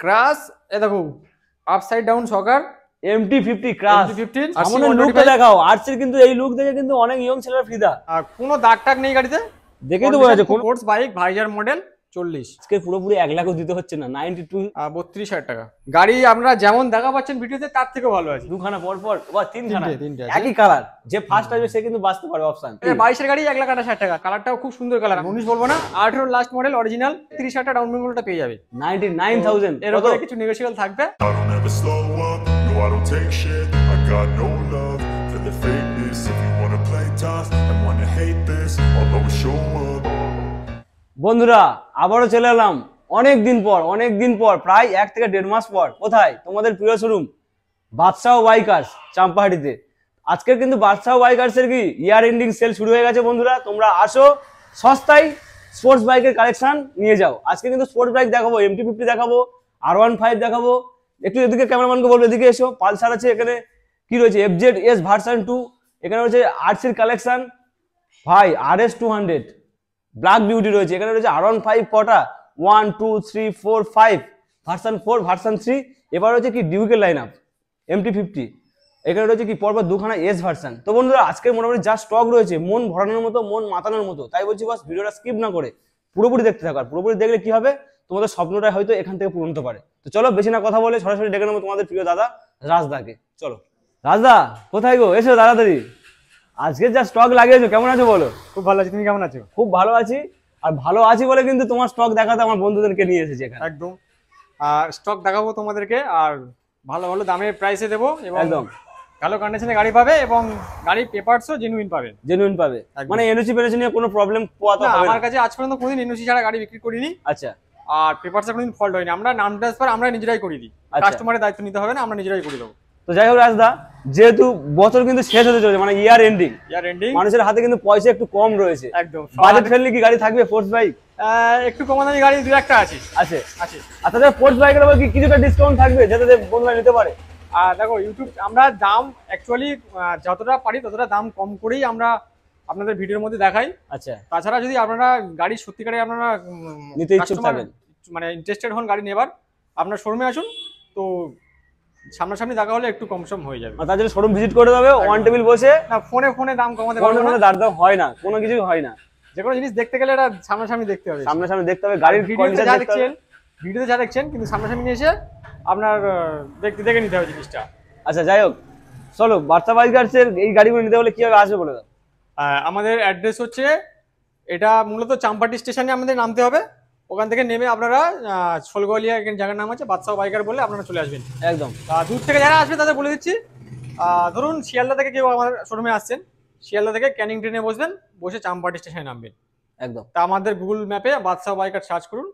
Crush এ দেখো upside down shocker MT fifty ক্রাশ সামনে লুক দেখাও আরসির কিন্তু এই লুক দেখে কিন্তু অনেক ইয়ং ছেলেরা ফিদা আর কোনো দাগ টাগ নেই গাড়িতে দেখেই তো বোঝা যাচ্ছে কোর্স বাইক ভাইজার মডেল চল্লিশ আজকে পুরোপুরি এক লাখও দিতে হচ্ছে না নাইনটি টু বত্রিশ হাজার টাকা গাড়ি আমরা যেমন দেখা পাচ্ছেন ভিডিওতে তার থেকে ভালো আছে দুখানা পর পর বা তিনখানা একই কালার যে ফার্স্ট আসবে সে কিন্তু বাঁচতে পারবে অপশন বাইশের গাড়ি এক লাখ আঠাশ হাজার টাকা কালারটাও খুব সুন্দর কালার উনিশ বলবো না আঠেরো লাস্ট মডেল অরিজিনাল তিরিশ হাজার ডাউন পেমেন্টটা পেয়ে যাবে নাইনটি নাইন থাউজেন্ড এর কিছু নেগোসিয়াল থাকবে If you show up. বন্ধুরা আবারও চলে এলাম অনেক দিন পর অনেক দিন পর প্রায় এক থেকে দেড় মাস পর কোথায় তোমাদের প্রিয় শোরুম বাদশাহ বাইকার্স চাম্পাহাটিতে আজকের কিন্তু বাদশাহ বাইকার্সের কি ইয়ার এন্ডিং সেল শুরু হয়ে গেছে বন্ধুরা তোমরা আসো সস্তায় স্পোর্টস বাইকের কালেকশন নিয়ে যাও আজকে কিন্তু স্পোর্টস বাইক দেখাবো এমটি ফিফটি দেখাবো আর ওয়ান ফাইভ দেখাবো একটু এদিকে ক্যামেরাম্যানকে বলবো এদিকে এসো পালসার আছে এখানে কি রয়েছে F Z S version two এখানে রয়েছে আরসির কালেকশন ভাই R S two hundred black beauty রয়েছে এখানে রয়েছে আর ওয়ান ফাইভ কটা one two three four five version four version three এবার রয়েছে কি ডিউকের লাইন আপ এমটি ফিফটি এখানে রয়েছে কি পরপর দুখানা এস ভার্সান তো বন্ধুরা আজকের মোটামুটি যা স্টক রয়েছে মন ভরানোর মতো মন মাতানোর মতো তাই বলছি বাস ভিডিওটা স্কিপ না করে পুরোপুরি দেখতে থাকার পুরোপুরি দেখলে কি হবে তোমাদের স্বপ্নটা হয়তো এখান থেকে পূরণ পারে তো চলো বেশি না কথা বলে সরাসরি ডেকে নেবো তোমাদের প্রিয় দাদা রাজদাকে চলো রাজদা কোথায় গো এসো দাদি আজকে যা স্টক লাগিয়েছো কেমন আছো বলো খুব ভালো আছি তুমি কেমন আছো খুব ভালো আছি আর ভালো আছি বলে কিন্তু তোমার স্টক দেখাতে আমার বন্ধুদেরকে নিয়ে এসেছি এখানে একদম আর স্টক দেখাবো তোমাদেরকে আর ভালো ভালো দামে প্রাইসে দেবো একদম ভালো কন্ডিশনে গাড়ি পাবে এবং গাড়ি পেপারসও জেনুইন পাবে জেনুইন পাবে মানে এনওসি পেরেছি নিয়ে কোনো প্রবলেম পাওয়া হবে আমার কাছে আজ পর্যন্ত কোনোদিন এনওসি ছাড়া গাড়ি বিক্রি করিনি আচ্ছা আর পেপারসে কোনোদিন ফল্ট হয়নি আমরা নাম ট্রান্সফার আমরা নিজেরাই করে দিই কাস্টমারের আচ্ছা। দায়িত্ব নিতে হবে না আমরা নিজেরাই করে দেবো তো যাই হোক রাজদা যেহেতু বছর কিন্তু শেষ হতে চলেছে মানে ইয়ার এন্ডিং ইয়ার এন্ডিং মানুষের হাতে কিন্তু পয়সা একটু কম রয়েছে একদম বাজেট ফ্রেন্ডলি কি গাড়ি থাকবে ফোর্স বাইক একটু কম দামি গাড়ি দু একটা আছে আছে আছে আর তাদের ফোর্স বাইকের উপর কি কিছুটা ডিসকাউন্ট থাকবে যাতে বন্ধুরা নিতে পারে আর দেখো ইউটিউব আমরা দাম অ্যাকচুয়ালি যতটা পারি ততটা দাম কম করেই আমরা আপনাদের ভিডিওর মধ্যে দেখাই আচ্ছা তাছাড়া যদি আপনারা গাড়ি সত্যিকারে আপনারা নিতে ইচ্ছুক থাকেন মানে ইন্টারেস্টেড হন গাড়ি নেবার আপনার শোরুমে আসুন তো সামনাসামনি দেখা হলে একটু কম সম হয়ে যাবে আর তার জন্য শোরুম ভিজিট করে দেবে ওয়ান টেবিল বসে না ফোনে ফোনে দাম কমাতে পারবে না দাম দাম হয় না কোনো কিছু হয় না যে কোনো জিনিস দেখতে গেলে এটা সামনাসামনি দেখতে হবে সামনাসামনি দেখতে হবে গাড়ির ভিডিওতে যা দেখছেন ভিডিওতে যা দেখছেন কিন্তু সামনাসামনি এসে আপনার দেখতে দেখে নিতে হবে জিনিসটা আচ্ছা যাই হোক চলো বার্তা বাইকার্সের এই গাড়িগুলো নিতে হলে কীভাবে আসবে বলে দাও আমাদের অ্যাড্রেস হচ্ছে এটা মূলত চাম্পাটি স্টেশনে আমাদের নামতে হবে ওখান থেকে নেমে আপনারা সোলগলিয়া জায়গার নাম আছে বাদশাহ বাইকার বলে আপনারা চলে আসবেন একদম দূর থেকে যারা আসবে তাদের বলে দিচ্ছি ধরুন শিয়ালদা থেকে কেউ আমার শোরুমে আসছেন শিয়ালদা থেকে ক্যানিং ট্রেনে বসবেন বসে চাম্পাটি স্টেশনে নামবেন একদম তা আমাদের গুগল ম্যাপে বাদশাহ বাইকার সার্চ করুন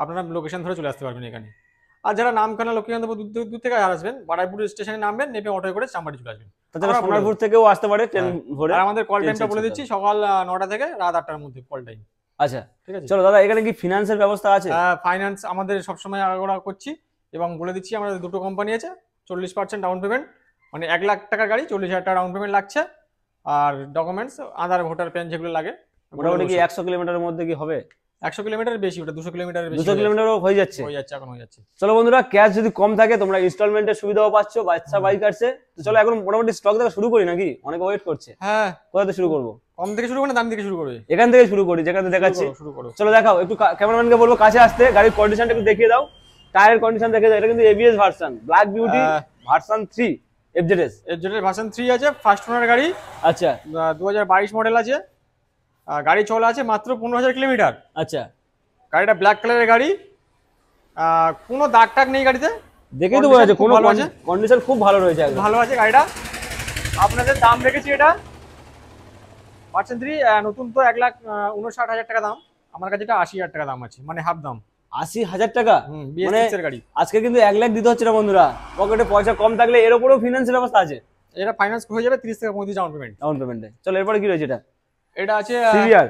আপনারা লোকেশন ধরে চলে আসতে পারবেন এখানে আর যারা নামখানা লক্ষ্মীকান্তপুর দূর থেকে আসবেন বারাইপুর স্টেশনে নামবেন নেমে অটো করে চাম্পাটি চলে আসবেন থেকেও আসতে পারে হ্যাঁ। আমাদের কল টাইমটা বলে দিচ্ছি সকাল নটা থেকে রাত আটটার মধ্যে কল টাইম আচ্ছা চলো দাদা এখানে কি ফিনান্সের ব্যবস্থা আছে ফাইন্যান্স আমাদের সবসময় আগাগোড়া করছি এবং বলে দিচ্ছি আমাদের দুটো কোম্পানি আছে চল্লিশ পার্সেন্ট ডাউন পেমেন্ট মানে এক লাখ টাকার গাড়ি চল্লিশ হাজার টাকা ডাউন পেমেন্ট লাগছে আর ডকুমেন্টস আধার ভোটার প্যান যেগুলো লাগে মোটামুটি কি একশো কিলোমিটারের মধ্যে কি হবে একশো কিলোমিটার বেশি ওটা দুশো কিলোমিটার দুশো 200 কিলোমিটারও হয়ে যাচ্ছে হয়ে যাচ্ছে এখন হয়ে যাচ্ছে চলো বন্ধুরা ক্যাশ যদি কম থাকে তোমরা ইনস্টলমেন্টের সুবিধাও পাচ্ছ বাচ্চা বাইক আছে চলো এখন মোটামুটি স্টক দেখা শুরু করি নাকি অনেক ওয়েট করছে হ্যাঁ কোথা শুরু করবো কম থেকে শুরু করে দাম থেকে শুরু করবে এখান থেকে শুরু করি যেখানে দেখাচ্ছি শুরু করো চলো দেখাও একটু ক্যামেরাম্যানকে বলবো কাছে আসতে গাড়ির কন্ডিশনটা একটু দেখিয়ে দাও টায়ারের কন্ডিশন দেখে দাও এটা কিন্তু ABS version black beauty version 3 FZS FZS version three আছে ফার্স্ট ওনার গাড়ি আচ্ছা 2022 মডেল আছে গাড়ি চলা আছে মাত্র পনেরো হাজার কিলোমিটার আচ্ছা গাড়িটা ব্ল্যাক কালারের গাড়ি কোনো দাগ টাগ নেই গাড়িতে দেখে তো বোঝা কোনো ভালো আছে কন্ডিশন খুব ভালো রয়েছে ভালো আছে গাড়িটা আপনাদের দাম রেখেছি এটা পাচ্ছেন থ্রি নতুন তো এক লাখ উনষাট হাজার টাকা দাম আমার কাছে এটা আশি হাজার টাকা দাম আছে মানে হাফ দাম আশি হাজার টাকা মানে গাড়ি আজকে কিন্তু এক লাখ দিতে হচ্ছে না বন্ধুরা পকেটে পয়সা কম থাকলে এর উপরেও ফিনান্সের ব্যবস্থা আছে এটা ফাইন্যান্স হয়ে যাবে তিরিশ টাকা পঁয়ত্রিশ ডাউন পেমেন্ট ডাউন পেমেন্টে চলো এরপরে কি রয়েছে এটা এটা আছে CBR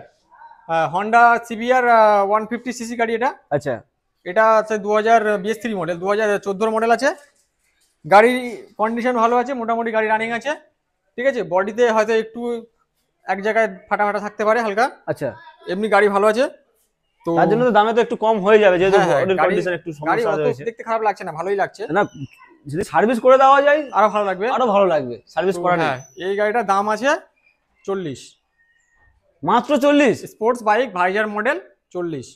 Honda CBR one fifty CC গাড়ি এটা আচ্ছা এটা আছে দু হাজার থ্রি মডেল দু হাজার চোদ্দোর মডেল আছে গাড়ির কন্ডিশন ভালো আছে মোটামুটি গাড়ি রানিং আছে ঠিক আছে বডিতে হয়তো একটু এক জায়গায় ফাটা ফাটা থাকতে পারে হালকা আচ্ছা এমনি গাড়ি ভালো আছে তো তার জন্য তো দামে তো একটু কম হয়ে যাবে যেহেতু বডির হ্যাঁ, হ্যাঁ, কন্ডিশন একটু সমস্যা অত দেখতে খারাপ লাগছে না ভালোই লাগছে না যদি সার্ভিস করে দেওয়া যায় আরো ভালো লাগবে আরো ভালো লাগবে সার্ভিস করা হ্যাঁ, এই গাড়িটার দাম আছে চল্লিশ মাত্র চল্লিশ স্পোর্টস বাইক ভাইজার মডেল চল্লিশ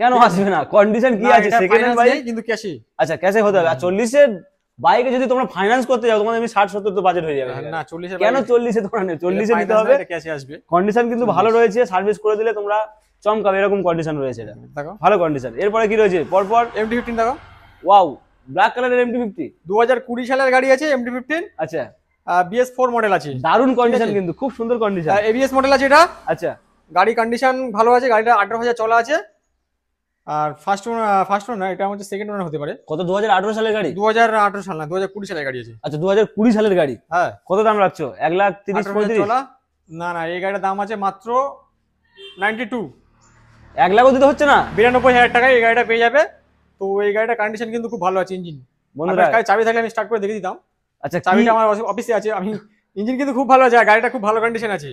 কেন আসবে না কন্ডিশন কি আছে কিন্তু ক্যাশে আচ্ছা ক্যাশে হতে হবে আর চল্লিশের বাইকে যদি তোমরা ফাইন্যান্স করতে যাও তোমাদের ষাট সত্তর তো বাজেট হয়ে যাবে কেন চল্লিশে তোমরা নেই চল্লিশে নিতে হবে ক্যাশে আসবে কন্ডিশন কিন্তু ভালো রয়েছে সার্ভিস করে দিলে তোমরা চমকাবে এরকম কন্ডিশন রয়েছে এটা ভালো কন্ডিশন এরপরে কি রয়েছে পরপর এমটি ফিফটিন দেখো ওয়াও ব্ল্যাক কালারের এমটি ফিফটি দু হাজার কুড়ি সালের গাড়ি আছে এমটি ফিফটিন আচ্ছা বিএস ফোর মডেল আছে দারুন কন্ডিশন কিন্তু খুব সুন্দর কন্ডিশন এবিএস মডেল আছে এটা আচ্ছা গাড়ি কন্ডিশন ভালো আছে গাড়িটা আঠারো হাজার চলা আছে আর ফার্স্ট ফার্স্ট ওনার এটা হচ্ছে সেকেন্ড ওনার হতে পারে কত দু সালের গাড়ি দু হাজার সাল না দু সালের গাড়ি আছে আচ্ছা দু সালের গাড়ি হ্যাঁ কত দাম রাখছো এক লাখ তিরিশ না না এই গাড়িটার দাম আছে মাত্র নাইনটি টু এক লাখও দিতে হচ্ছে না বিরানব্বই হাজার টাকায় এই গাড়িটা পেয়ে যাবে তো এই গাড়িটা কন্ডিশন কিন্তু খুব ভালো আছে ইঞ্জিন বন্ধুরা চাবি থাকলে আমি স্টার্ট করে দেখে দিতাম আচ্ছা চাবিটা আমার অফিসে আছে আমি ইঞ্জিন কিন্তু খুব ভালো আছে গাড়িটা খুব ভালো কন্ডিশন আছে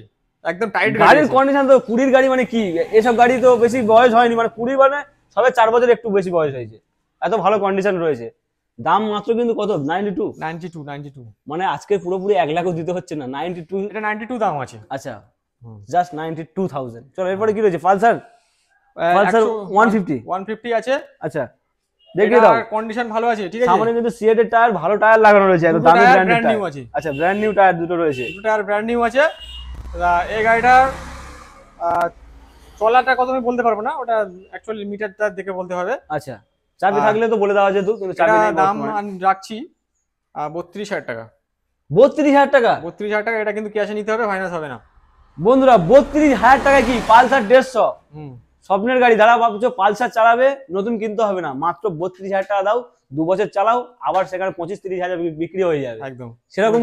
একদম টাইট গাড়ির কন্ডিশন তো পুরীর গাড়ি মানে কি এসব গাড়ি তো বেশি বয়স হয়নি মানে কুড়ি মানে সবে চার বছর একটু বেশি বয়স হয়েছে এত ভালো কন্ডিশন রয়েছে দাম মাত্র কিন্তু কত ninety two ninety two ninety two মানে আজকে পুরোপুরি এক লাখও দিতে হচ্ছে না নাইনটি টু এটা নাইনটি টু দাম আছে আচ্ছা জাস্ট নাইনটি টু থাউজেন্ড চলো এরপরে কি রয়েছে Pulsar Pulsar one fifty one fifty আছে আচ্ছা দেখিয়ে দাও কন্ডিশন ভালো আছে ঠিক আছে সামনে কিন্তু এর টায়ার ভালো টায়ার লাগানো রয়েছে এত দামি ব্র্যান্ড নিউ আছে আচ্ছা ব্র্যান্ড নিউ টায়ার দুটো রয়েছে দুটো টায়ার ব্র্যান্ড নিউ আছে এই গাড়িটার চলাটা কত আমি বলতে পারবো না ওটা অ্যাকচুয়ালি মিটারটা দেখে বলতে হবে আচ্ছা চাবি থাকলে তো বলে দেওয়া যেত কিন্তু চাবি নেই দাম আমি রাখছি হাজার টাকা হাজার টাকা হাজার টাকা এটা কিন্তু ক্যাশে নিতে হবে ফাইনান্স হবে না বন্ধুরা হাজার টাকা কি পালসার 150 হুম স্বপ্নের গাড়ি দাঁড়া ভাবছো পালসার চালাবে নতুন কিনতে হবে না মাত্র বত্রিশ হাজার টাকা দাও দু বছর চালাও আবার সেখানে পঁচিশ তিরিশ হাজার বিক্রি হয়ে যাবে সেরকম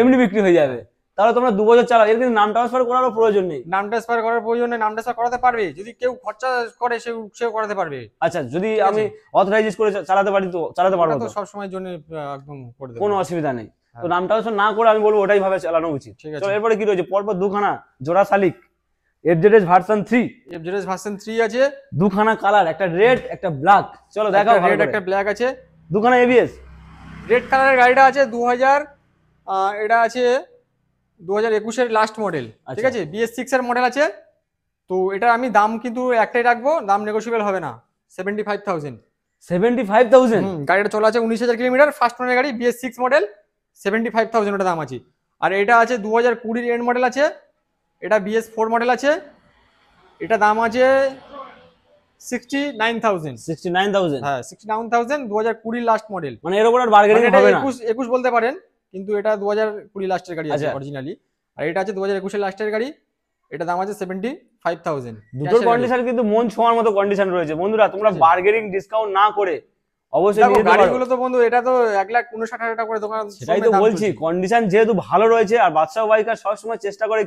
এমনি বিক্রি হয়ে যাবে তাহলে তোমরা দু বছর চালাও এর কিন্তু নাম ট্রান্সফার করারও প্রয়োজন নেই নাম ট্রান্সফার করার প্রয়োজন নেই নাম ট্রান্সফার করাতে পারবে যদি কেউ খরচা করে সে সেও করাতে পারবে আচ্ছা যদি আমি অথরাইজ করে চালাতে পারি তো চালাতে পারবো তো সব সময়ের জন্য একদম করে দেবো কোনো অসুবিধা নেই তো হ্যাঁ। নাম ট্রান্সফার না করে আমি বলবো ওটাই ভাবে চালানো উচিত ঠিক আছে এরপরে কি রয়েছে পরপর দুখানা জোড়া শালিক এফজেডএস ভার্সন 3 এফজেডএস ভার্সন 3 আছে দুখানা কালার একটা রেড একটা ব্ল্যাক চলো দেখাও রেড একটা ব্ল্যাক আছে দুখানা এবিএস রেড কালারের গাড়িটা আছে 2000 এটা আছে 2021 আচ্ছা। এর লাস্ট মডেল ঠিক আছে বিএস 6 এর মডেল আছে তো এটা আমি দাম কিন্তু একটাই রাখবো দাম নেগোশিয়েবল হবে না 75000 75000 গাড়িটা চলে আছে 19000 কিলোমিটার ফার্স্ট ওনার গাড়ি বিএস 6 মডেল 75000 ওটা দাম আছে আর এটা আছে 2020 এর এন্ড মডেল আছে এটা বিএস ফোর মডেল আছে এটা দাম আছে sixty nine thousand sixty nine thousand হ্যাঁ sixty nine thousand last model মানে এর মানে বার্গেনিং একুশ একুশ বলতে পারেন কিন্তু এটা কুড়ি লাস্টের গাড়ি আছে অরিজিনালি আচ্ছা। আর এটা আছে একুশের লাস্টের গাড়ি এটা দাম আছে সেভেন্টি ফাইভ কিন্তু মন ছোঁয়ার মতো কন্ডিশন রয়েছে বন্ধুরা তোমরা বার্গেনিং আচ্ছা। ডিসকাউন্ট না করে অন্যান্য চেষ্টা করে হ্যাঁ,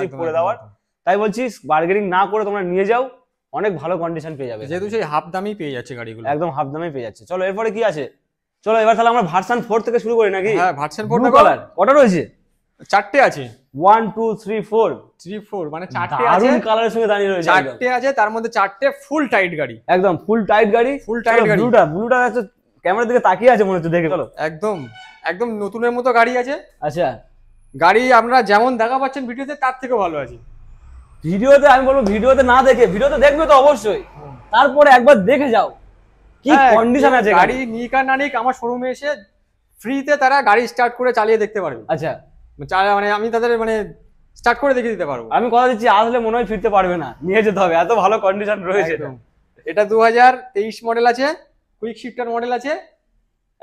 চিপ করে দেওয়ার তাই বলছি বার্গেনিং না করে তোমরা নিয়ে যাও অনেক ভালো কন্ডিশন পেয়ে যাবে যেহেতু সেই হাফ দামেই পেয়ে যাচ্ছে গাড়িগুলো একদম হাফ দামেই পেয়ে যাচ্ছে চলো এরপরে কি আছে চলো এবার তাহলে আমরা ভার্সান ফোর থেকে শুরু করি নাকি ভার্সান হ্যাঁ, ফোর কটা রয়েছে চারটে আছে one two three four three four মানে চারটে আছে কালারের সঙ্গে দাঁড়িয়ে রয়েছে চারটে আছে তার মধ্যে চারটে ফুল টাইট গাড়ি একদম ফুল টাইট গাড়ি ফুল টাইট গাড়ি ব্লুটা ব্লুটা আছে ক্যামেরার দিকে তাকিয়ে আছে মনে হচ্ছে দেখে চলো একদম একদম নতুনের মতো গাড়ি আছে আচ্ছা গাড়ি আমরা যেমন দেখা পাচ্ছেন ভিডিওতে তার থেকে ভালো আছে ভিডিওতে আমি বলবো ভিডিওতে না দেখে ভিডিওতে দেখবে তো অবশ্যই তারপরে একবার দেখে যাও কি হ্যাঁ, কন্ডিশন আছে গাড়ি নিকা নানিক আমার শোরুমে এসে ফ্রিতে তারা গাড়ি স্টার্ট করে চালিয়ে দেখতে পারবে আচ্ছা মানে, মানে আমি তাদের মানে স্টার্ট করে দেখিয়ে দিতে পারবো আমি কথা দিচ্ছি আসলে মনে হয় ফিরতে পারবে না নিয়ে যেতে হবে এত ভালো কন্ডিশন রয়েছে এটা দু তেইশ মডেল আছে কুইক শিফটার মডেল আছে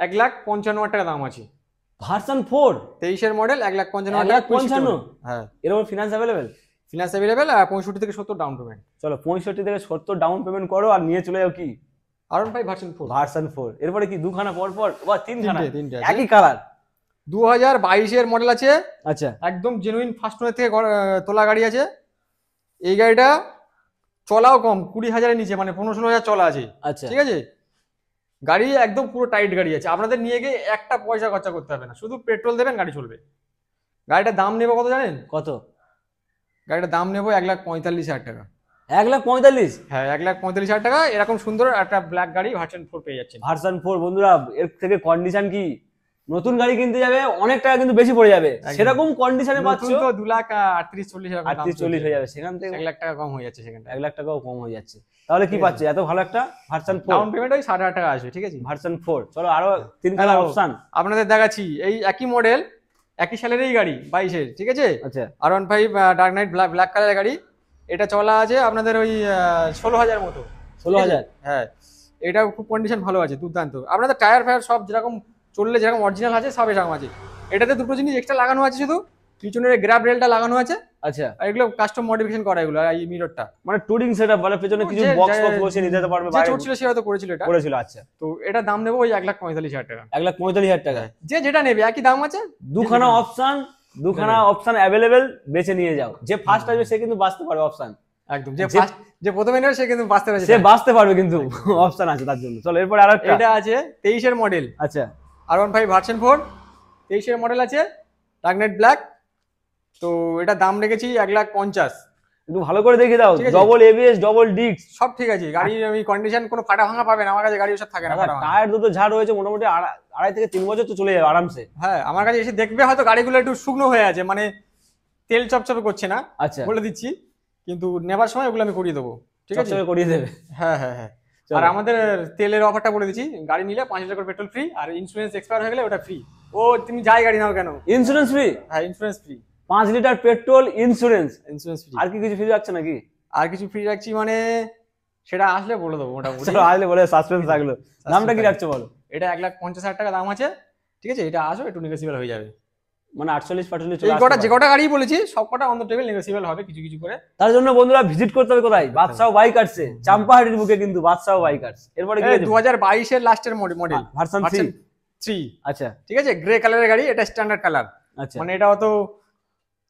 এক লাখ পঞ্চান্ন হাজার টাকা দাম আছে ভার্সন ফোর তেইশের মডেল এক লাখ পঞ্চান্ন টাকা পঞ্চান্ন হ্যাঁ এরকম ফিনান্স অ্যাভেলেবেল ফিনান্স অ্যাভেলেবেল আর পঁয়ষট্টি থেকে সত্তর ডাউন পেমেন্ট চলো পঁয়ষট্টি থেকে সত্তর ডাউন পেমেন্ট করো আর নিয়ে চলে যাও কি আরন ভাই ভার্সন ফোর ভার্সন ফোর এরপরে কি দুখানা পর পর বা তিনখানা তিনটে একই কালার দু হাজার বাইশের মডেল আছে আচ্ছা একদম জেনুইন ফার্স্ট ওয়ে থেকে তোলা গাড়ি আছে এই গাড়িটা চলাও কম কুড়ি হাজারের নিচে মানে পনেরো ষোলো হাজার চলা আছে আচ্ছা ঠিক আছে গাড়ি একদম পুরো টাইট গাড়ি আছে আপনাদের নিয়ে গিয়ে একটা পয়সা খরচা করতে হবে না শুধু পেট্রোল দেবেন গাড়ি চলবে গাড়িটার দাম নেবো কত জানেন কত গাড়িটার দাম নেবো এক লাখ পঁয়তাল্লিশ হাজার টাকা এক লাখ পঁয়তাল্লিশ হ্যাঁ এক লাখ পঁয়তাল্লিশ হাজার টাকা এরকম সুন্দর একটা ব্ল্যাক গাড়ি ভার্সন ফোর পেয়ে যাচ্ছে ভার্সন ফোর বন্ধুরা এর থেকে কন্ডিশন কি নতুন গাড়ি কিনতে যাবে অনেক টাকা কিন্তু বেশি পড়ে যাবে সেরকম কন্ডিশনে পাচ্ছ তো দু লাখ আটত্রিশ চল্লিশ আটত্রিশ চল্লিশ হয়ে যাবে সেখান থেকে এক লাখ টাকা কম হয়ে যাচ্ছে সেখানে এক লাখ টাকাও কম হয়ে যাচ্ছে তাহলে কি পাচ্ছে এত ভালো একটা ভার্সন 4 ডাউন পেমেন্ট ওই 60000 টাকা আসবে ঠিক আছে ভার্সন ফোর চলো আরো তিন কালার অপশন আপনাদের দেখাচ্ছি এই একই মডেল একই সালেরই গাড়ি গাড়ি বাইশের ঠিক আছে আচ্ছা R one five dark knight black black কালারের গাড়ি এটা চলা আছে আপনাদের ওই ষোলো হাজার মতো ষোলো হাজার হ্যাঁ এটা খুব কন্ডিশন ভালো আছে দুর্দান্ত আপনাদের টায়ার ফায়ার সব যেরকম চললে যেরকম অরিজিনাল আছে সব এরকম আছে এটাতে দুটো জিনিস এক্সট্রা লাগানো আছে শুধু পিছনের গ্র্যাব রেলটা লাগানো আছে আচ্ছা আর এগুলো কাস্টম মডিফিকেশন করা এগুলো এই মিররটা মানে টুরিং সেটআপ বলে পেছনে কিছু বক্স বক্স বসে নিতে পারবে বাইরে ছিল সেটা তো করেছিল এটা করেছিল আচ্ছা তো এটা দাম নেব ওই 145000 টাকা 145000 টাকা যে যেটা নেবে একই দাম আছে দুখানা অপশন দুখানা অপশন হ্যাঁ। अवेलेबल বেছে নিয়ে যাও যে ফার্স্ট আসবে সে কিন্তু বাঁচতে পারবে অপশন একদম যে ফার্স্ট যে প্রথমে নেবে সে কিন্তু বাঁচতে পারবে সে বাঁচতে পারবে কিন্তু অপশন আছে তার জন্য চলো এরপর আরেকটা এটা আছে 23 এর মডেল আচ্ছা R one five version four তেইশের মডেল আছে ডাকনেট ব্ল্যাক তো এটা দাম রেখেছি এক লাখ পঞ্চাশ একটু ভালো করে দেখে দাও ডবল এবিএস ডবল ডিস্ক সব ঠিক আছে গাড়ির আমি কন্ডিশন কোনো ফাটা ভাঙা পাবেন আমার কাছে গাড়ি ওসব থাকে না টায়ার দুটো ঝাড় রয়েছে মোটামুটি আড়াই থেকে তিন বছর তো চলে যাবে আরামসে হ্যাঁ আমার কাছে এসে দেখবে হয়তো গাড়িগুলো একটু শুকনো হয়ে আছে মানে তেল চপচপে করছে না আচ্ছা বলে দিচ্ছি কিন্তু নেবার সময় ওগুলো আমি করিয়ে দেবো ঠিক আছে করিয়ে দেবে হ্যাঁ হ্যাঁ হ্যাঁ আর আমাদের তেলের অফারটা বলে দিচ্ছি গাড়ি নিলে পাঁচ লিটার করে পেট্রোল ফ্রি আর ইন্স্যুরেন্স এক্সপায়ার হয়ে গেলে ওটা ফ্রি ও তুমি যাই গাড়ি নাও কেন ইন্স্যুরেন্স ফ্রি হ্যাঁ ইন্স্যুরেন্স ফ্রি পাঁচ litre petrol insurance insurance free আর কি কিছু ফ্রি রাখছে নাকি আর কিছু ফ্রি রাখছি মানে সেটা আসলে বলে দেবো মোটামুটি আসলে বলে সাসপেন্স থাকলো দামটা কি রাখছো বলো এটা এক লাখ পঞ্চাশ হাজার টাকা দাম আছে ঠিক আছে এটা আসো একটু নেগোসিয়েবল হয়ে যাবে মানে আটচল্লিশ পাটচল্লিশ কটা যে কটা গাড়ি বলেছি সব কটা অন দ্য টেবিল নেগোসিয়েবল হবে কিছু কিছু করে তার জন্য বন্ধুরা ভিজিট করতে হবে কোথায় হ্যাঁ। বাদশাহ বাইক আর্টসে চাম্পাহাটির বুকে কিন্তু বাদশাহ বাইক আর্টস এরপরে দু হাজার বাইশের লাস্টের মডেল মডেল ভার্সন থ্রি আচ্ছা ঠিক আছে গ্রে কালারের গাড়ি এটা স্ট্যান্ডার্ড কালার আচ্ছা মানে এটা অত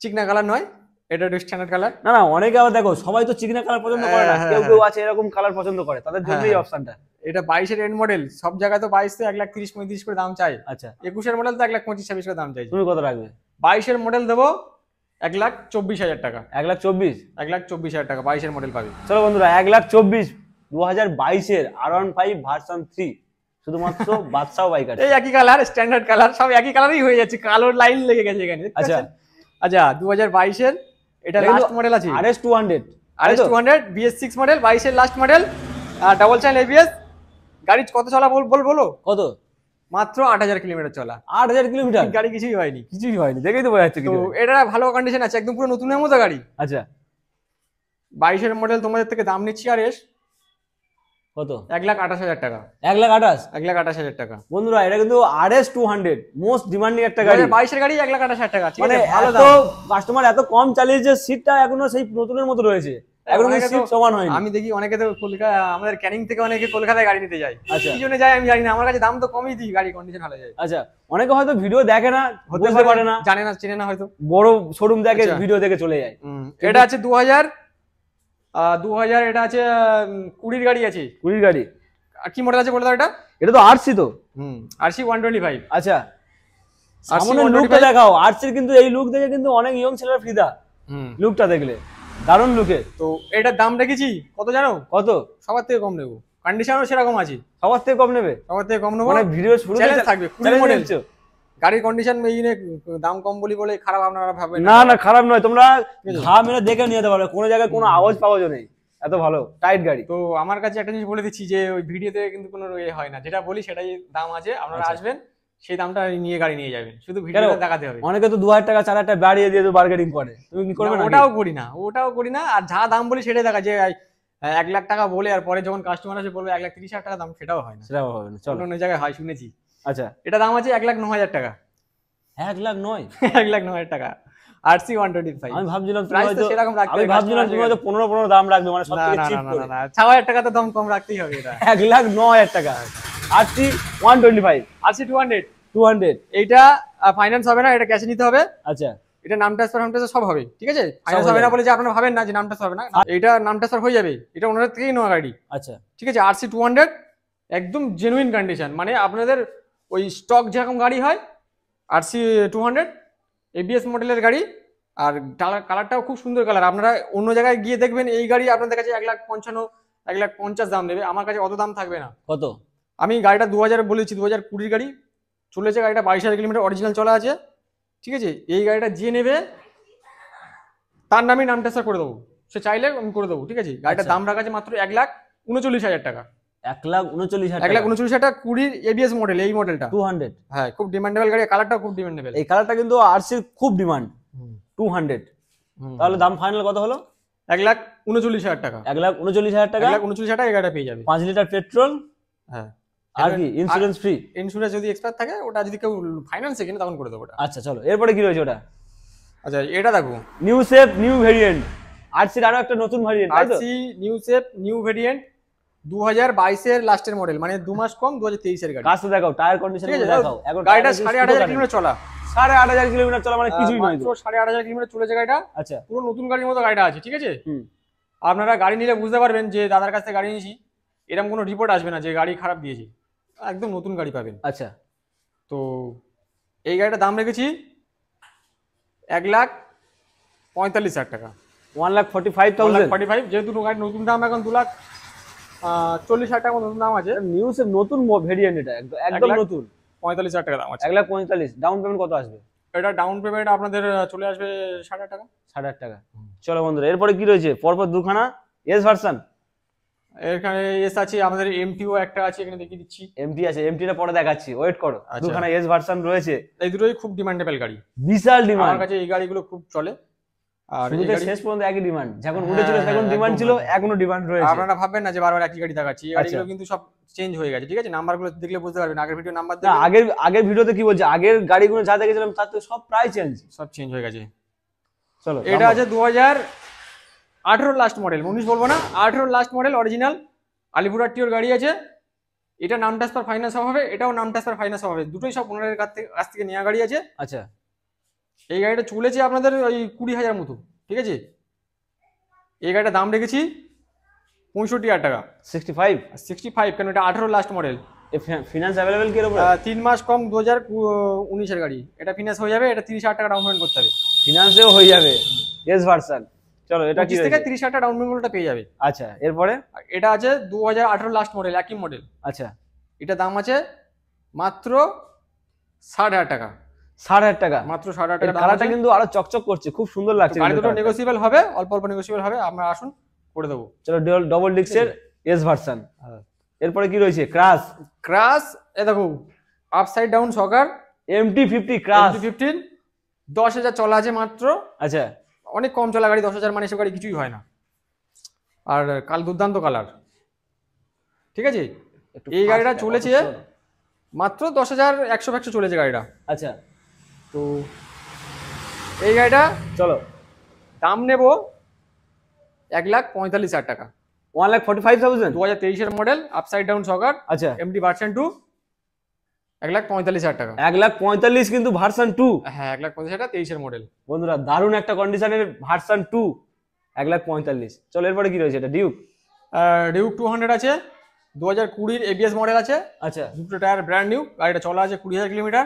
চিকনা কালার নয় এটা একটু স্ট্যান্ডার্ড কালার না না অনেকে আবার দেখো সবাই তো চিকনা কালার পছন্দ করে না হ্যাঁ, কেউ হ্যাঁ, কেউ আছে এরকম কালার পছন্দ করে তাদের জন্য এই অপশনটা এটা বাইশের এন্ড মডেল সব জায়গায় তো বাইশ এক লাখ তিরিশ পঁয়ত্রিশ করে দাম চাই আচ্ছা একুশের মডেল তো এক লাখ পঁচিশ ছাব্বিশ করে দাম চাই তুমি কত রাখবে বাইশের মডেল দেবো এক লাখ চব্বিশ হাজার টাকা এক লাখ চব্বিশ এক লাখ চব্বিশ হাজার টাকা বাইশের মডেল পাবে চলো বন্ধুরা এক লাখ চব্বিশ দু হাজার বাইশের R one five version three শুধুমাত্র বাদশাহ বাইক আছে এই একই কালার স্ট্যান্ডার্ড কালার সব একই কালারই হয়ে যাচ্ছে কালো লাইন লেগে গেছে এখানে আচ্ছা আচ্ছা দু হাজার বাইশের এটা লাস্ট মডেল আছে R S two hundred R S two hundred BS six model বাইশের last model double channel ABS গাড়ি কত চলা বল বলো কত মাত্র আট হাজার কিলোমিটার চলা আট হাজার কিলোমিটার গাড়ি কিছুই হয়নি কিছুই হয়নি দেখেই তো বোঝা যাচ্ছে এটা ভালো কন্ডিশন আছে একদম পুরো নতুনের মতো গাড়ি আচ্ছা বাইশের মডেল তোমাদের থেকে দাম নিচ্ছি আর এস কত এক লাখ আঠাশ হাজার টাকা এক লাখ আঠাশ এক লাখ আঠাশ হাজার টাকা বন্ধুরা এটা কিন্তু R S two hundred most demanding একটা গাড়ি বাইশের গাড়ি এক লাখ আঠাশ হাজার টাকা মানে এত কাস্টমার এত কম চালিয়েছে সিটটা এখনো সেই নতুনের মতো রয়েছে আমি দেখি অনেকে তো কলকাতা আমাদের ক্যানিং থেকে অনেকে কলকাতায় গাড়ি নিতে যায় আচ্ছা জন্য যায় আমি জানি না আমার কাছে দাম তো কমই দিই গাড়ি কন্ডিশন ভালো যায় আচ্ছা অনেকে হয়তো ভিডিও দেখে না হতে পারে না জানে না চেনে না হয়তো বড় শোরুম দেখে ভিডিও আচ্ছা। দেখে চলে যায় এটা আছে দু হাজার দু হাজার এটা আছে কুড়ির গাড়ি আছে কুড়ির গাড়ি কি মডেল আছে বলে দাও এটা এটা তো আরসি তো হুম আরসি ওয়ান টোয়েন্টি ফাইভ আচ্ছা সামনের লুকটা দেখাও আরসির কিন্তু এই লুক দেখে কিন্তু অনেক ইয়ং ছেলেরা ফিদা লুকটা দেখলে দারুন লুকে তো এটার দাম রেখেছি কত জানো কত সবার থেকে কম নেবো কন্ডিশনও সেরকম আছে সবার থেকে কম নেবে সবার থেকে কম নেবো মানে ভিডিও শুরু থাকবে গাড়ির কন্ডিশন মেইনে দাম কম বলি বলে খারাপ আপনারা ভাবে না না খারাপ নয় তোমরা ঘা মেরে দেখে নিয়ে যেতে পারো কোনো জায়গায় কোনো আওয়াজ পাওয়া যাবে নেই এত ভালো টাইট গাড়ি তো আমার কাছে একটা জিনিস বলে দিচ্ছি যে ওই ভিডিওতে কিন্তু কোনো ইয়ে হয় না যেটা বলি সেটাই দাম আছে আপনারা আচ্ছা। আসবেন সেই দামটা নিয়ে গাড়ি নিয়ে যাবেন শুধু ভিডিওটা দেখাতে হবে অনেকে তো দু হাজার টাকা চার হাজার বাড়িয়ে দিয়ে বার্গেনিং করে তুমি কি করবে ওটাও করি না ওটাও করি না আর যা দাম বলি সেটাই দেখা যে এক লাখ টাকা বলে আর পরে যখন কাস্টমার আসে বলবে এক লাখ তিরিশ হাজার টাকা দাম সেটাও হয় না সেটাও হবে না চলো অন্য জায়গায় হয় শুনেছি আচ্ছা এটা দাম আছে এক লাখ ন হাজার টাকা এক লাখ নয় এক লাখ ন হাজার টাকা R C one twenty five আমি ভাবছিলাম প্রাইস রাখতে আমি ভাবছিলাম পনেরো পনেরো দাম রাখবে মানে ছ হাজার টাকা তো দাম কম রাখতেই হবে এক লাখ ন হাজার টাকা R C one twenty five R C two hundred 200 এটা ফাইন্যান্স হবে না এটা ক্যাশে নিতে হবে আচ্ছা এটা নাম ট্রান্সফার হাম ট্রান্সফার সব হবে ঠিক আছে ফাইন্যান্স হবে না বলে যে আপনারা ভাবেন না যে নাম ট্রান্সফার হবে না এটা নাম ট্রান্সফার হয়ে যাবে এটা ওনার থেকেই নেওয়া গাড়ি আচ্ছা ঠিক আছে আর আরসি 200 একদম জেনুইন কন্ডিশন মানে আপনাদের ওই স্টক যেরকম গাড়ি হয় আর আরসি 200 এবিএস মডেলের গাড়ি আর কালারটাও খুব সুন্দর কালার আপনারা অন্য জায়গায় গিয়ে দেখবেন এই গাড়ি আপনাদের কাছে এক লাখ পঞ্চান্ন এক লাখ পঞ্চাশ দাম দেবে আমার কাছে অত দাম থাকবে না কত আমি গাড়িটা দু হাজার বলেছি দু হাজার কুড়ির গাড়ি চলেছে গাড়িটা বাইশ হাজার কিলোমিটার অরিজিনাল চলা আছে ঠিক আছে এই গাড়িটা যে নেবে তার নামে নামটা ট্রান্সফার করে দেবো সে চাইলে আমি করে দেবো ঠিক আছে গাড়িটার আচ্ছা। দাম রাখা আছে মাত্র এক লাখ উনচল্লিশ হাজার টাকা এক লাখ উনচল্লিশ হাজার এক লাখ উনচল্লিশ হাজার কুড়ির এবিএস মডেল এই মডেলটা টু হান্ড্রেড হ্যাঁ খুব ডিমান্ডেবল গাড়ি কালারটা খুব ডিমান্ডেবল এই কালারটা কিন্তু আরসির খুব ডিমান্ড টু হান্ড্রেড তাহলে দাম ফাইনাল কত হলো এক লাখ উনচল্লিশ হাজার টাকা এক লাখ উনচল্লিশ হাজার টাকা এক লাখ উনচল্লিশ হাজার টাকা গাড়িটা পেয়ে যাবে পাঁচ লিটার পেট্রোল হ্যাঁ আর কি ইন্স্যুরেন্স ফ্রি ইন্স্যুরেন্স যদি এক্সপায়ার থাকে ওটা যদি কেউ ফাইন্যান্সে কিনে তখন করে দেবো আচ্ছা চলো এরপরে কি রয়েছে ওটা আচ্ছা এটা দেখো নিউ সেফ নিউ ভেরিয়েন্ট আরসির আরো একটা নতুন variant RC new shape new variant দু হাজার বাইশের লাস্টের মডেল মানে দু মাস কম দু হাজার তেইশের গাড়ি কাজটা দেখাও টায়ার কন্ডিশন দেখাও এখন গাড়িটা সাড়ে আট হাজার কিলোমিটার চলা সাড়ে আট হাজার কিলোমিটার চলা মানে হ্যাঁ, কিছুই নয় সাড়ে আট হাজার কিলোমিটার চলেছে গাড়িটা আচ্ছা পুরো নতুন গাড়ির মতো গাড়িটা আছে ঠিক আছে আপনারা গাড়ি নিলে বুঝতে পারবেন যে দাদার কাছ থেকে গাড়ি নিয়েছি এরকম কোনো রিপোর্ট আসবে না যে গাড়ি খারাপ দিয়েছি একদম নতুন গাড়ি পাবেন আচ্ছা তো এই গাড়িটার দাম রেখেছি এক লাখ পঁয়তাল্লিশ হাজার টাকা one lakh forty five thousand forty five যেহেতু গাড়ি নতুন দাম এখন দু লাখ চল্লিশ হাজার টাকা নতুন দাম আছে নিউজের নতুন ভেরিয়েন্ট এটা একদম নতুন পঁয়তাল্লিশ হাজার টাকা দাম আছে এক লাখ পঁয়তাল্লিশ ডাউন পেমেন্ট কত আসবে এটা ডাউন পেমেন্ট আপনাদের চলে আসবে ষাট টাকা ষাট টাকা চলো বন্ধুরা এরপরে কি রয়েছে পরপর দুখানা এস ভার্সন এখানে এস আছে আমাদের এমটিও একটা আছে এখানে দেখিয়ে দিচ্ছি এমটি আছে এমটিটা পরে দেখাচ্ছি ওয়েট করো আচ্ছা। দুখানা এস ভার্সন রয়েছে এই দুটোই খুব ডিমান্ডেবল গাড়ি বিশাল ডিমান্ড আমার কাছে এই গাড়িগুলো খুব চলে আর শেষ পর্যন্ত একই ডিমান্ড যখন হ্যাঁ, উঠেছিল তখন ডিমান্ড ছিল এখনো ডিমান্ড রয়েছে আপনারা ভাববেন না যে বারবার একই গাড়ি দেখাচ্ছি আচ্ছা। গাড়িগুলো কিন্তু সব চেঞ্জ হয়ে গেছে ঠিক আছে নাম্বারগুলো দেখলে বুঝতে পারবেন আগের ভিডিও নাম্বার না আগের আগের ভিডিওতে কি বলছে আগের গাড়িগুলো যা দেখেছিলাম তার তো সব প্রায় চেঞ্জ সব চেঞ্জ হয়ে গেছে চলো এটা আছে দু আঠেরোর লাস্ট মডেল উনিশ বলবো না আঠেরোর লাস্ট মডেল অরিজিনাল আলিপুরার টিওর গাড়ি আছে এটা নাম টাস্তার ফাইন্যান্স হবে এটাও নাম টাস্তার ফাইন্যান্স হবে দুটোই সব ওনারের কাছ থেকে কাছ থেকে নেওয়া গাড়ি আছে আচ্ছা এই গাড়িটা চলেছে আপনাদের ওই কুড়ি হাজার মতো ঠিক আছে এই গাড়িটার দাম রেখেছি পঁয়ষট্টি হাজার টাকা সিক্সটি ফাইভ সিক্সটি ফাইভ কেন এটা আঠেরো লাস্ট মডেল ফিনান্স অ্যাভেলেবেল কিরকম তিন মাস কম দু হাজার উনিশের গাড়ি এটা ফিনান্স হয়ে যাবে এটা তিরিশ হাজার টাকা ডাউন পেমেন্ট করতে হবে ফিনান্সেও হয়ে যাবে এস ভার্সাল চলো এটা কি থেকে 30 হাজার ডাউন পেমেন্টটা পেয়ে যাবে আচ্ছা এরপরে এটা আছে 2018 লাস্ট মডেল একই মডেল আচ্ছা এটা দাম আছে মাত্র 60 টাকা সাড়ে হাজার টাকা মাত্র সাড়ে হাজার টাকা কালারটা কিন্তু আরো চকচক করছে খুব সুন্দর লাগছে গাড়ি দুটো নেগোসিয়েবল হবে অল্প অল্প নেগোসিয়েবল হবে আমরা আসুন করে দেবো চলো ডবল ডিক্সের এস ভার্সন এরপরে কি রয়েছে ক্রাশ ক্রাশ এ দেখো upside down shocker MT fifty ক্রাশ ফিফটিন দশ হাজার চলা আছে মাত্র আচ্ছা অনেক কম চলা গাড়ি দশ হাজার মানে এসব গাড়ি কিছুই হয় না আর কাল দুর্দান্ত কালার ঠিক আছে এই গাড়িটা চলেছে মাত্র দশ হাজার একশো একশো চলেছে গাড়িটা আচ্ছা তো এই গাড়িটা চলো দাম নেব এক লাখ পঁয়তাল্লিশ হাজার টাকা one lakh forty five thousand দু হাজার তেইশের মডেল আপসাইড ডাউন সকার আচ্ছা এমডি পার্সেন্ট টু এক লাখ পঁয়তাল্লিশ হাজার টাকা এক লাখ পঁয়তাল্লিশ কিন্তু ভার্সন টু হ্যাঁ এক লাখ হাজার তেইশের মডেল বন্ধুরা দারুণ একটা কন্ডিশনের টু এক লাখ পঁয়তাল্লিশ রয়েছে এটা টু হান্ড্রেড আছে দু হাজার কুড়ির মডেল আছে আচ্ছা দুটো টায়ার ব্র্যান্ড নিউ গাড়িটা চলা আছে কুড়ি হাজার কিলোমিটার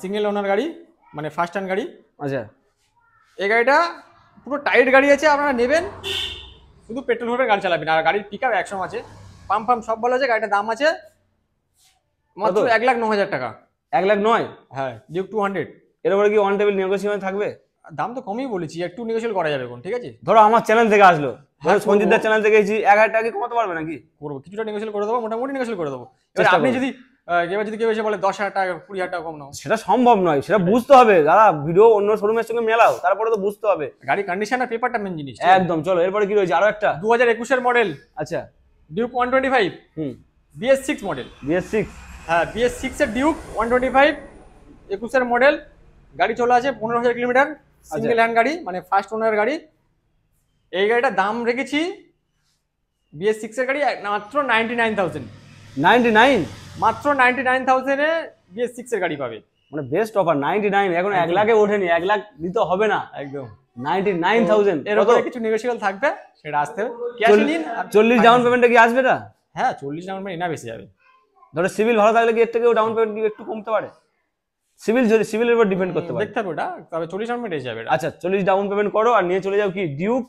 সিঙ্গেল ওনার গাড়ি মানে গাড়ি আচ্ছা এই গাড়িটা পুরো গাড়ি আছে আপনারা নেবেন শুধু পেট্রোল ভরে গাড়ি চালাবেন আর গাড়ির পিক আপ একশো আছে পাম্প ফাম্প সব ভালো আছে গাড়িটার দাম আছে মাত্র এক লাখ ন হাজার টাকা এক লাখ নয় হ্যাঁ ডিউক টু হান্ড্রেড এর উপরে কি ওয়ান টেবিল নেগোসিয়েশন থাকবে দাম তো কমই বলেছি একটু নেগোসিয়েট করা যাবে এখন ঠিক আছে ধরো আমার চ্যানেল থেকে আসলো হ্যাঁ, ধরো সঞ্জিত দার চ্যানেল থেকে এসেছি এক হাজার টাকা কি কমাতে পারবে নাকি করবো কিছুটা নেগোসিয়েট করে দেবো মোটামুটি নেগোসিয়েট করে দেবো এবার আপনি যদি এবার যদি কেউ এসে বলে দশ হাজার টাকা কুড়ি হাজার টাকা কম নাও সেটা সম্ভব নয় সেটা হ্যাঁ। বুঝতে হবে দাদা ভিডিও অন্য শোরুমের সঙ্গে মেলাও তারপরে তো বুঝতে হবে গাড়ি কন্ডিশন আর পেপারটা মেন জিনিস একদম চলো এরপরে কি রয়েছে আরো একটা দু হাজার একুশের মডেল আচ্ছা ডিউক ওয়ান টোয়েন্টি ফাইভ হুম BS six model BS six হ্যাঁ বিএস সিক্সের ডিউক ওয়ান টোয়েন্টি ফাইভ একুশের মডেল গাড়ি চলে আছে পনেরো হাজার কিলোমিটার সিঙ্গেল আচ্ছা। হ্যান্ড গাড়ি মানে ফার্স্ট ওনার গাড়ি এই গাড়িটার দাম রেখেছি বিএস সিক্সের গাড়ি মাত্র ninety nine thousand ninety nine মাত্র নাইনটি নাইন থাউজেন্ডে বিএস সিক্সের গাড়ি পাবে মানে বেস্ট অফার নাইনটি নাইন এখন এক লাখে ওঠেনি এক লাখ দিতে হবে না একদম নাইনটি নাইন থাউজেন্ড এরকম কিছু নেগোসিয়েবল থাকবে সেটা আসতে হবে চল্লিশ ডাউন পেমেন্টটা কি আসবে না হ্যাঁ চল্লিশ ডাউন পেমেন্ট এনা বেশি যাবে ধরো সিভিল ভালো থাকলে কি এর থেকেও ডাউন পেমেন্ট কি একটু কমতে পারে সিভিল যদি সিভিলের উপর ডিপেন্ড করতে পারে দেখতে হবে ওটা তবে 40 ডাউন পেমেন্ট যাবে আচ্ছা 40 ডাউন পেমেন্ট করো আর নিয়ে চলে যাও কি ডিউক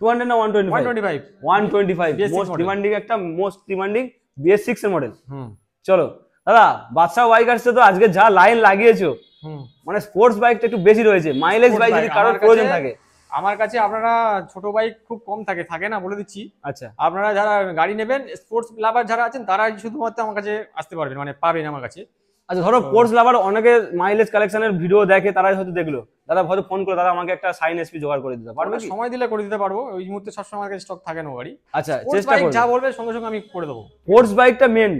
200 না 125 125 ফাইভ মোস্ট ডিমান্ডিং একটা মোস্ট ডিমান্ডিং বিএস6 এর মডেল হুম চলো দাদা বাদশা বাইক আসছে তো আজকে যা লাইন লাগিয়েছো হুম মানে স্পোর্টস বাইকটা একটু বেশি রয়েছে মাইলেজ বাইক যদি কারোর প্রয়োজন থাকে আমার কাছে আপনারা ছোট বাইক খুব কম থাকে থাকে না বলে দিচ্ছি আচ্ছা আপনারা যারা গাড়ি নেবেন স্পোর্টস লাভার যারা আছেন তারা শুধুমাত্র আমার কাছে আসতে পারবেন মানে পাবেন আমার কাছে আচ্ছা ধরো স্পোর্টস লাভার অনেকে মাইলেজ কালেকশনের ভিডিও দেখে তারাই হয়তো দেখলো দাদা হয়তো ফোন করে দাদা আমাকে একটা সাইন এসপি জোগাড় করে দিতে পারবে সময় দিলে করে দিতে পারবো ওই মুহূর্তে সবসময় আমার কাছে স্টক থাকে না গাড়ি আচ্ছা চেষ্টা করব যা বলবে সঙ্গে সঙ্গে আমি করে দেবো স্পোর্টস বাইকটা মেন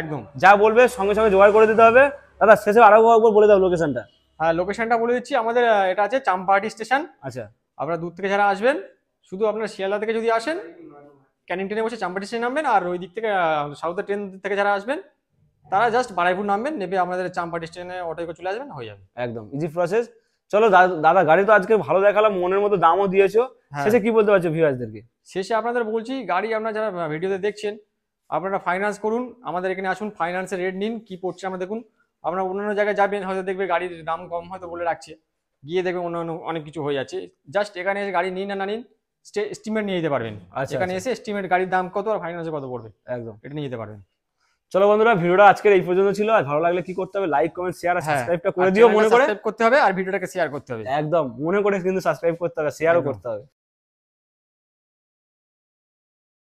একদম যা বলবে সঙ্গে সঙ্গে জোগাড় করে দিতে হবে দাদা শেষে আরো একবার বলে দাও লোকেশনটা হ্যাঁ লোকেশনটা বলে দিচ্ছি আমাদের এটা আছে চাম্পাহাটি স্টেশন আচ্ছা আপনারা দূর থেকে যারা আসবেন শুধু আপনার শিয়ালদা থেকে যদি আসেন ক্যানিং ট্রেনে বসে চাম্পাটি স্টেশনে নামবেন আর ওই দিক থেকে সাউথের ট্রেন থেকে যারা আসবেন তারা জাস্ট বারাইপুর নামবেন নেবে আমাদের চাম্পাটি স্টেশনে অটো করে চলে আসবেন হয়ে যাবে একদম ইজি প্রসেস চলো দাদা গাড়ি তো আজকে ভালো দেখালাম মনের মতো দামও দিয়েছো হ্যাঁ। শেষে কি বলতে পারছো ভিউয়ার্সদেরকে শেষে আপনাদের বলছি গাড়ি আপনারা যারা ভিডিওতে দেখছেন আপনারা ফাইন্যান্স করুন আমাদের এখানে আসুন ফাইন্যান্সের রেট নিন কি পড়ছে আমরা দেখুন আপনারা অন্যান্য জায়গায় যাবেন হয়তো দেখবে গাড়ির দাম কম হয়তো বলে রাখছে গিয়ে দেখবেন অন্য অনেক কিছু হয়ে যাচ্ছে জাস্ট এখানে এসে গাড়ি নিন না না নিন স্টিমেট নিয়ে যেতে পারবেন আর আচ্ছা, আচ্ছা। এখানে এসে স্টিমেট গাড়ির দাম কত আর ফাইন্যান্সে কত পড়বে একদম এটা নিয়ে যেতে পারবেন চলো বন্ধুরা ভিডিওটা আজকের এই পর্যন্ত ছিল আর ভালো লাগলে কি করতে হবে লাইক কমেন্ট শেয়ার সাবস্ক্রাইবটা করে দিও মনে করে করতে হবে আর ভিডিওটাকে শেয়ার করতে হবে একদম মনে করে কিন্তু সাবস্ক্রাইব করতে হবে শেয়ারও করতে হবে